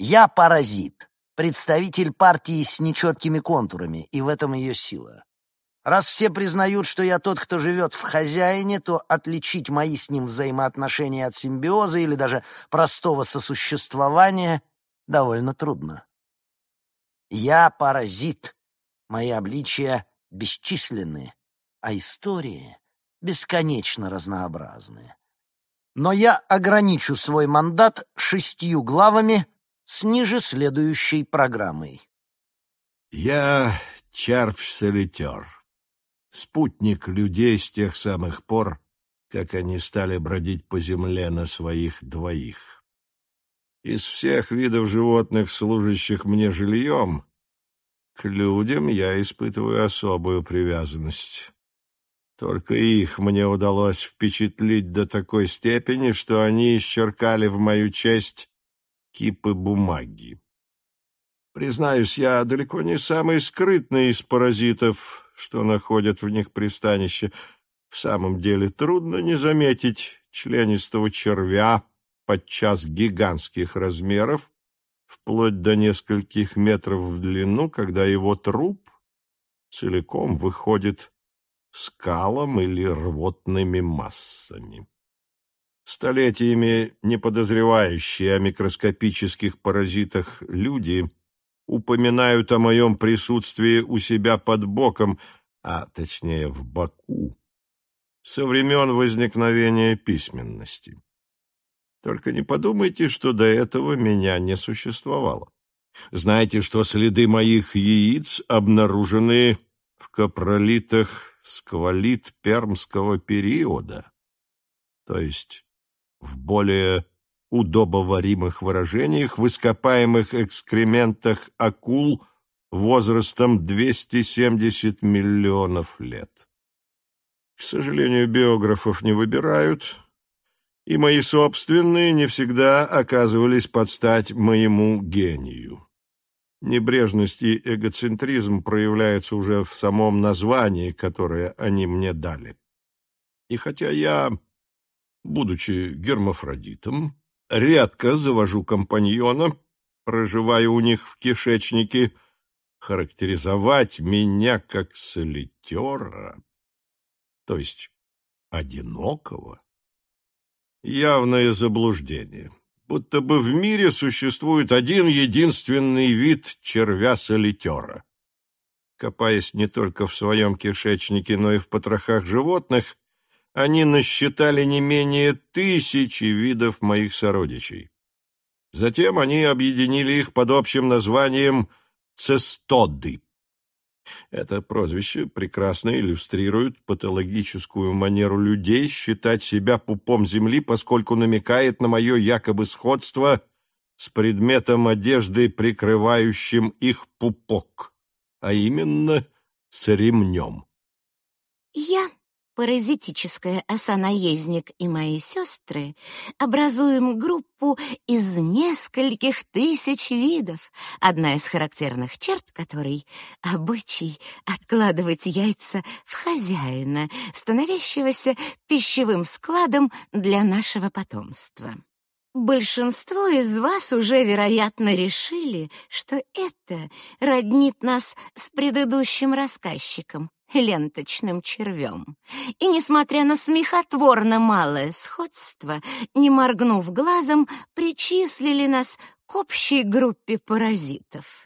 Я паразит, представитель партии с нечеткими контурами, и в этом ее сила. Раз все признают, что я тот, кто живет в хозяине, то отличить мои с ним взаимоотношения от симбиоза или даже простого сосуществования довольно трудно. Я паразит, мои обличия бесчисленны, а истории бесконечно разнообразны. Но я ограничу свой мандат шестью главами — с ниже следующей программой. Я чарпс спутник людей с тех самых пор, как они стали бродить по земле на своих двоих. Из всех видов животных, служащих мне жильем, к людям я испытываю особую привязанность. Только их мне удалось впечатлить до такой степени, что они исчеркали в мою честь кипы бумаги. Признаюсь, я далеко не самый скрытный из паразитов, что находят в них пристанище. В самом деле трудно не заметить членистого червя, подчас гигантских размеров, вплоть до нескольких метров в длину, когда его труп целиком выходит скалом или рвотными массами. Столетиями не подозревающие о микроскопических паразитах люди упоминают о моем присутствии у себя под боком, а точнее в боку, со времен возникновения письменности. Только не подумайте, что до этого меня не существовало. Знаете, что следы моих яиц обнаружены в капролитах сквалит пермского периода, то есть в более удобоваримых выражениях, в ископаемых экскрементах акул возрастом 270 миллионов лет. К сожалению, биографов не выбирают, и мои собственные не всегда оказывались под стать моему гению. Небрежность и эгоцентризм проявляются уже в самом названии, которое они мне дали. И хотя я будучи гермафродитом, редко завожу компаньона, проживая у них в кишечнике, характеризовать меня как солитера, то есть одинокого, явное заблуждение, будто бы в мире существует один единственный вид червя-солитера. Копаясь не только в своем кишечнике, но и в потрохах животных, они насчитали не менее тысячи видов моих сородичей. Затем они объединили их под общим названием «цестоды». Это прозвище прекрасно иллюстрирует патологическую манеру людей считать себя пупом земли, поскольку намекает на мое якобы сходство с предметом одежды, прикрывающим их пупок, а именно с ремнем. — Я паразитическая оса наездник и мои сестры образуем группу из нескольких тысяч видов, одна из характерных черт которой — обычай откладывать яйца в хозяина, становящегося пищевым складом для нашего потомства. Большинство из вас уже, вероятно, решили, что это роднит нас с предыдущим рассказчиком, ленточным червем. И, несмотря на смехотворно малое сходство, не моргнув глазом, причислили нас к общей группе паразитов.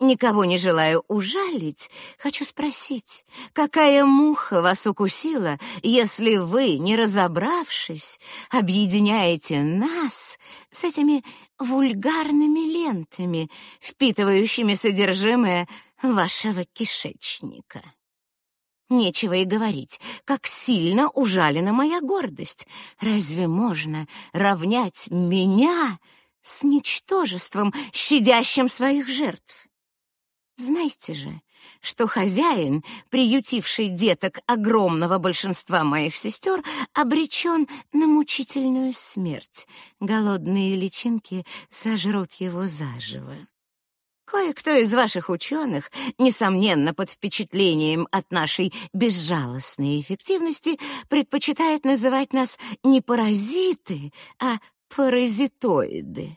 Никого не желаю ужалить, хочу спросить, какая муха вас укусила, если вы, не разобравшись, объединяете нас с этими вульгарными лентами, впитывающими содержимое вашего кишечника? Нечего и говорить, как сильно ужалена моя гордость. Разве можно равнять меня с ничтожеством, щадящим своих жертв? Знаете же, что хозяин, приютивший деток огромного большинства моих сестер, обречен на мучительную смерть. Голодные личинки сожрут его заживо. Кое-кто из ваших ученых, несомненно, под впечатлением от нашей безжалостной эффективности, предпочитает называть нас не паразиты, а паразитоиды.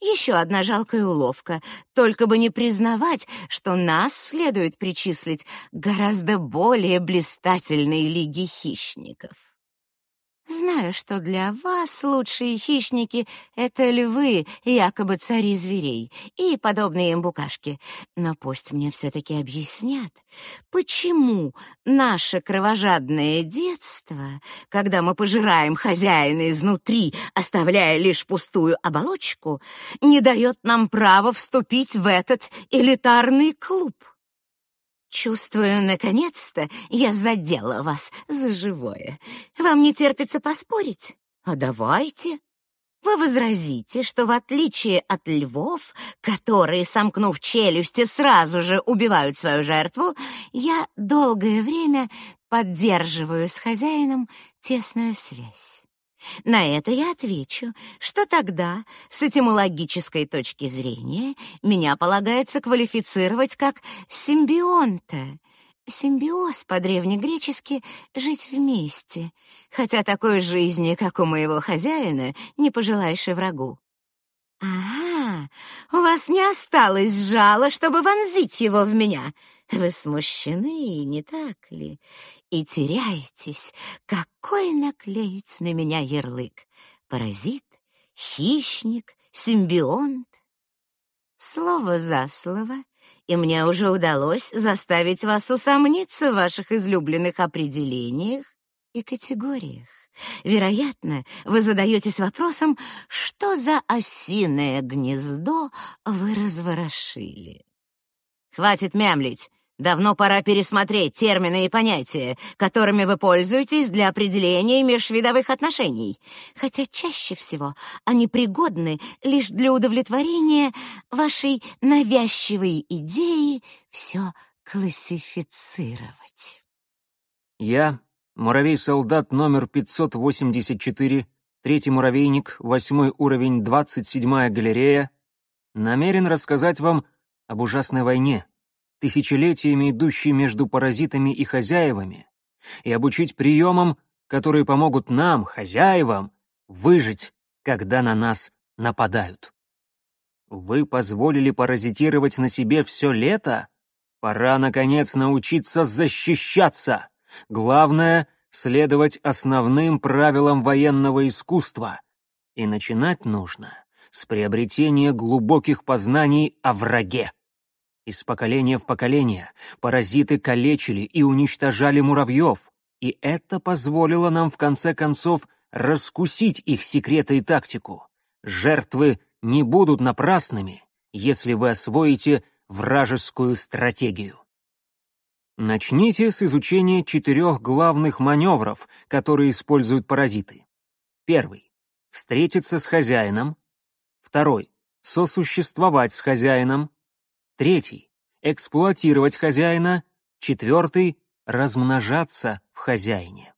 Еще одна жалкая уловка, только бы не признавать, что нас следует причислить гораздо более блистательной лиге хищников. Знаю, что для вас лучшие хищники — это львы, якобы цари зверей, и подобные им букашки. Но пусть мне все-таки объяснят, почему наше кровожадное детство, когда мы пожираем хозяина изнутри, оставляя лишь пустую оболочку, не дает нам права вступить в этот элитарный клуб. Чувствую, наконец-то я задела вас за живое. Вам не терпится поспорить? А давайте. Вы возразите, что в отличие от львов, которые, сомкнув челюсти, сразу же убивают свою жертву, я долгое время поддерживаю с хозяином тесную связь. На это я отвечу, что тогда, с этимологической точки зрения, меня полагается квалифицировать как симбионта. Симбиоз по-древнегречески «жить вместе», хотя такой жизни, как у моего хозяина, не пожелаешь и врагу. Ага, у вас не осталось жала, чтобы вонзить его в меня. Вы смущены, не так ли? И теряетесь, какой наклеить на меня ярлык? Паразит, хищник, симбионт?» Слово за слово, и мне уже удалось заставить вас усомниться в ваших излюбленных определениях и категориях. Вероятно, вы задаетесь вопросом, что за осиное гнездо вы разворошили. Хватит мямлить. Давно пора пересмотреть термины и понятия, которыми вы пользуетесь для определения межвидовых отношений, хотя чаще всего они пригодны лишь для удовлетворения вашей навязчивой идеи все классифицировать. Я Муравей-солдат номер 584, третий муравейник, восьмой уровень, 27-я галерея, намерен рассказать вам об ужасной войне, тысячелетиями идущей между паразитами и хозяевами, и обучить приемам, которые помогут нам, хозяевам, выжить, когда на нас нападают. Вы позволили паразитировать на себе все лето? Пора, наконец, научиться защищаться! Главное — следовать основным правилам военного искусства. И начинать нужно с приобретения глубоких познаний о враге. Из поколения в поколение паразиты калечили и уничтожали муравьев, и это позволило нам в конце концов раскусить их секреты и тактику. Жертвы не будут напрасными, если вы освоите вражескую стратегию. Начните с изучения четырех главных маневров, которые используют паразиты. Первый. Встретиться с хозяином. Второй. Сосуществовать с хозяином. Третий. Эксплуатировать хозяина. Четвертый. Размножаться в хозяине.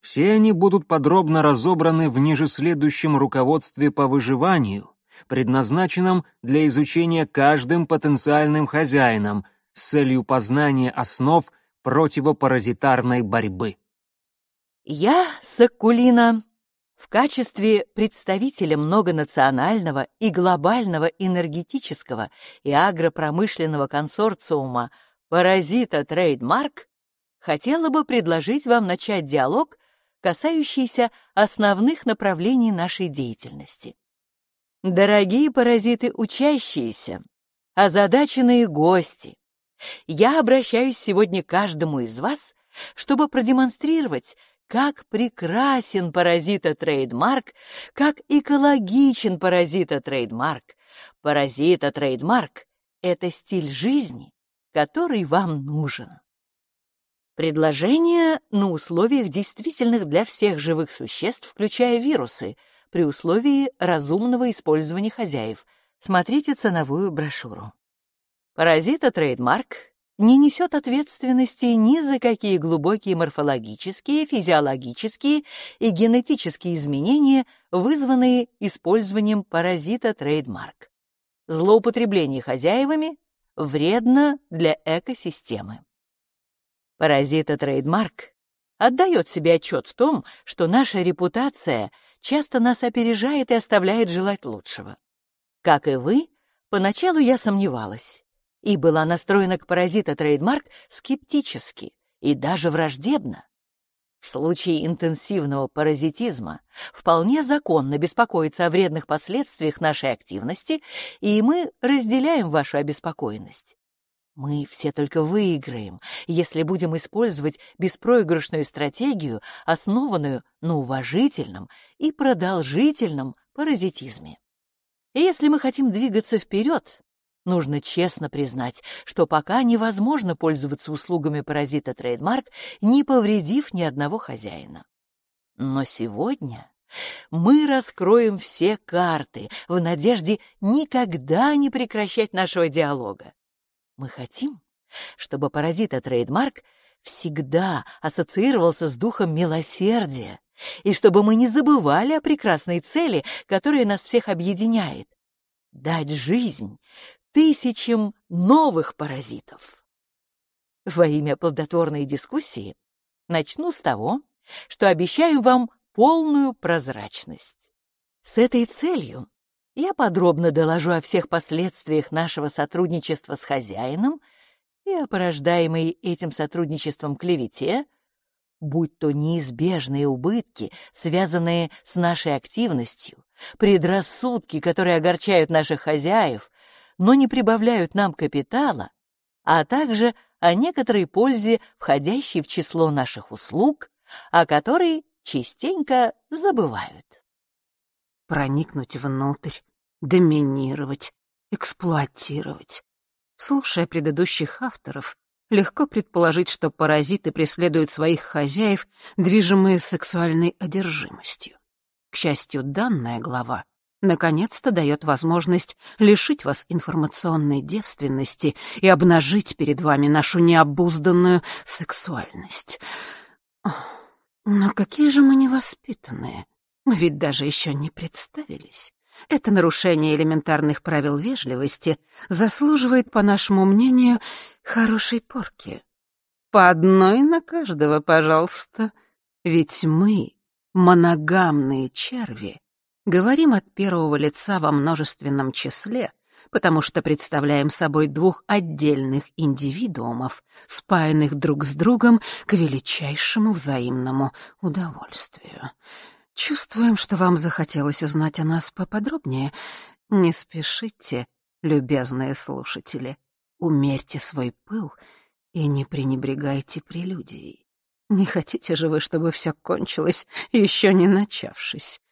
Все они будут подробно разобраны в ниже следующем руководстве по выживанию, предназначенном для изучения каждым потенциальным хозяином — с целью познания основ противопаразитарной борьбы. Я, Саккулина, в качестве представителя многонационального и глобального энергетического и агропромышленного консорциума «Паразита Трейдмарк» хотела бы предложить вам начать диалог, касающийся основных направлений нашей деятельности. Дорогие паразиты-учащиеся, озадаченные гости, я обращаюсь сегодня к каждому из вас, чтобы продемонстрировать, как прекрасен паразита-трейдмарк, как экологичен паразита-трейдмарк. Паразита-трейдмарк — это стиль жизни, который вам нужен. Предложение на условиях, действительных для всех живых существ, включая вирусы, при условии разумного использования хозяев. Смотрите ценовую брошюру. Паразита трейдмарк не несет ответственности ни за какие глубокие морфологические, физиологические и генетические изменения, вызванные использованием паразита трейдмарк. Злоупотребление хозяевами вредно для экосистемы. Паразита трейдмарк отдает себе отчет в том, что наша репутация часто нас опережает и оставляет желать лучшего. Как и вы, поначалу я сомневалась и была настроена к паразита трейдмарк скептически и даже враждебно. В случае интенсивного паразитизма вполне законно беспокоиться о вредных последствиях нашей активности, и мы разделяем вашу обеспокоенность. Мы все только выиграем, если будем использовать беспроигрышную стратегию, основанную на уважительном и продолжительном паразитизме. если мы хотим двигаться вперед, Нужно честно признать, что пока невозможно пользоваться услугами паразита трейдмарк, не повредив ни одного хозяина. Но сегодня мы раскроем все карты в надежде никогда не прекращать нашего диалога. Мы хотим, чтобы паразита трейдмарк всегда ассоциировался с духом милосердия, и чтобы мы не забывали о прекрасной цели, которая нас всех объединяет — дать жизнь тысячам новых паразитов. Во имя плодотворной дискуссии начну с того, что обещаю вам полную прозрачность. С этой целью я подробно доложу о всех последствиях нашего сотрудничества с хозяином и о порождаемой этим сотрудничеством клевете, будь то неизбежные убытки, связанные с нашей активностью, предрассудки, которые огорчают наших хозяев, но не прибавляют нам капитала, а также о некоторой пользе, входящей в число наших услуг, о которой частенько забывают. Проникнуть внутрь, доминировать, эксплуатировать. Слушая предыдущих авторов, легко предположить, что паразиты преследуют своих хозяев, движимые сексуальной одержимостью. К счастью, данная глава наконец-то дает возможность лишить вас информационной девственности и обнажить перед вами нашу необузданную сексуальность. Но ну какие же мы невоспитанные. Мы ведь даже еще не представились. Это нарушение элементарных правил вежливости заслуживает, по нашему мнению, хорошей порки. По одной на каждого, пожалуйста. Ведь мы, моногамные черви, Говорим от первого лица во множественном числе, потому что представляем собой двух отдельных индивидуумов, спаянных друг с другом к величайшему взаимному удовольствию. Чувствуем, что вам захотелось узнать о нас поподробнее. Не спешите, любезные слушатели. Умерьте свой пыл и не пренебрегайте прелюдией. Не хотите же вы, чтобы все кончилось, еще не начавшись?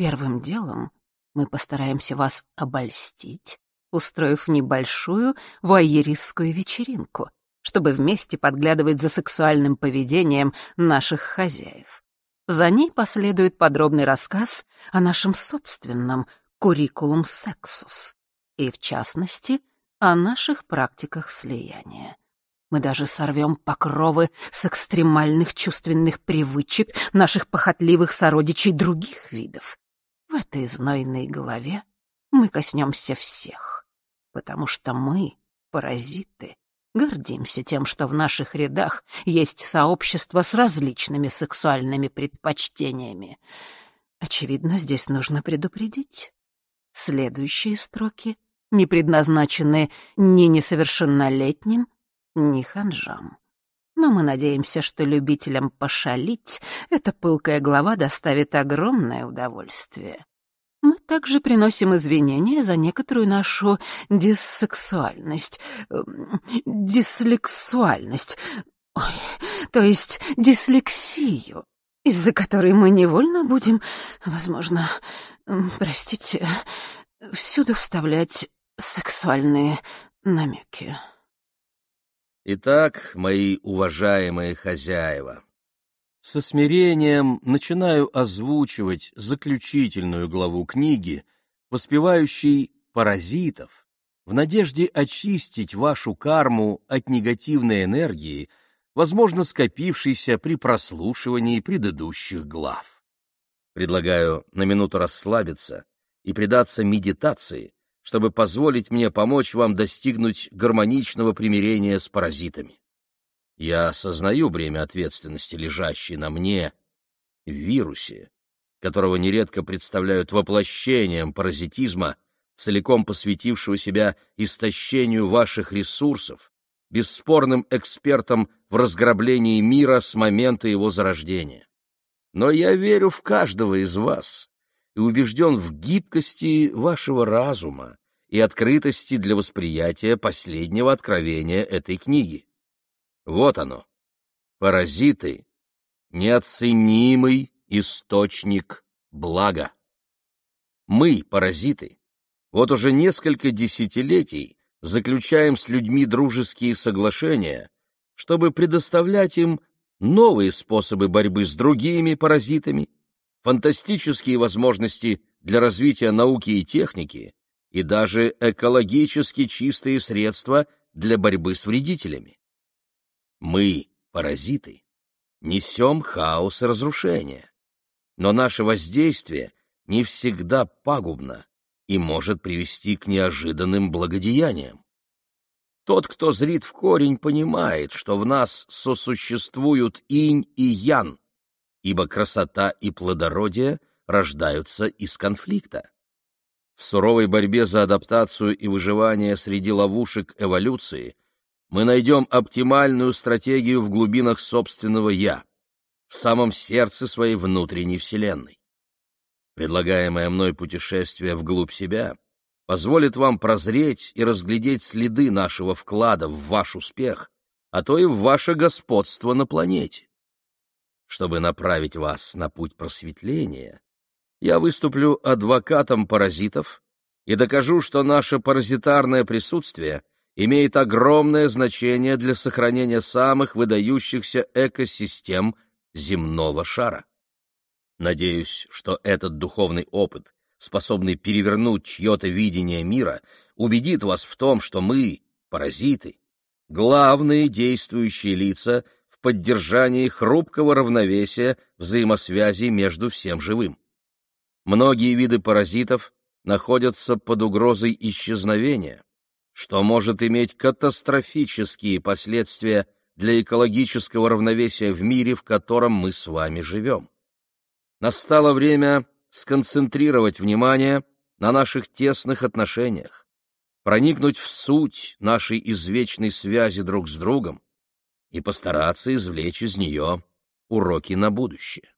Первым делом мы постараемся вас обольстить, устроив небольшую вуайеристскую вечеринку, чтобы вместе подглядывать за сексуальным поведением наших хозяев. За ней последует подробный рассказ о нашем собственном «Куррикулум сексус» и, в частности, о наших практиках слияния. Мы даже сорвем покровы с экстремальных чувственных привычек наших похотливых сородичей других видов в этой знойной голове мы коснемся всех, потому что мы, паразиты, гордимся тем, что в наших рядах есть сообщество с различными сексуальными предпочтениями. Очевидно, здесь нужно предупредить. Следующие строки не предназначены ни несовершеннолетним, ни ханжам но мы надеемся, что любителям пошалить эта пылкая глава доставит огромное удовольствие. Мы также приносим извинения за некоторую нашу диссексуальность, эм, дислексуальность, ой, то есть дислексию, из-за которой мы невольно будем, возможно, простите, всюду вставлять сексуальные намеки. Итак, мои уважаемые хозяева, со смирением начинаю озвучивать заключительную главу книги, воспевающей паразитов, в надежде очистить вашу карму от негативной энергии, возможно, скопившейся при прослушивании предыдущих глав. Предлагаю на минуту расслабиться и предаться медитации, чтобы позволить мне помочь вам достигнуть гармоничного примирения с паразитами. Я осознаю бремя ответственности, лежащей на мне, вирусе, которого нередко представляют воплощением паразитизма, целиком посвятившего себя истощению ваших ресурсов, бесспорным экспертом в разграблении мира с момента его зарождения. Но я верю в каждого из вас, и убежден в гибкости вашего разума и открытости для восприятия последнего откровения этой книги. Вот оно. Паразиты — неоценимый источник блага. Мы, паразиты, вот уже несколько десятилетий заключаем с людьми дружеские соглашения, чтобы предоставлять им новые способы борьбы с другими паразитами, фантастические возможности для развития науки и техники и даже экологически чистые средства для борьбы с вредителями. Мы, паразиты, несем хаос и разрушение, но наше воздействие не всегда пагубно и может привести к неожиданным благодеяниям. Тот, кто зрит в корень, понимает, что в нас сосуществуют инь и ян — ибо красота и плодородие рождаются из конфликта. В суровой борьбе за адаптацию и выживание среди ловушек эволюции мы найдем оптимальную стратегию в глубинах собственного «я», в самом сердце своей внутренней вселенной. Предлагаемое мной путешествие вглубь себя позволит вам прозреть и разглядеть следы нашего вклада в ваш успех, а то и в ваше господство на планете чтобы направить вас на путь просветления, я выступлю адвокатом паразитов и докажу, что наше паразитарное присутствие имеет огромное значение для сохранения самых выдающихся экосистем земного шара. Надеюсь, что этот духовный опыт, способный перевернуть чье-то видение мира, убедит вас в том, что мы, паразиты, главные действующие лица — поддержании хрупкого равновесия взаимосвязи между всем живым. Многие виды паразитов находятся под угрозой исчезновения, что может иметь катастрофические последствия для экологического равновесия в мире, в котором мы с вами живем. Настало время сконцентрировать внимание на наших тесных отношениях, проникнуть в суть нашей извечной связи друг с другом, и постараться извлечь из нее уроки на будущее.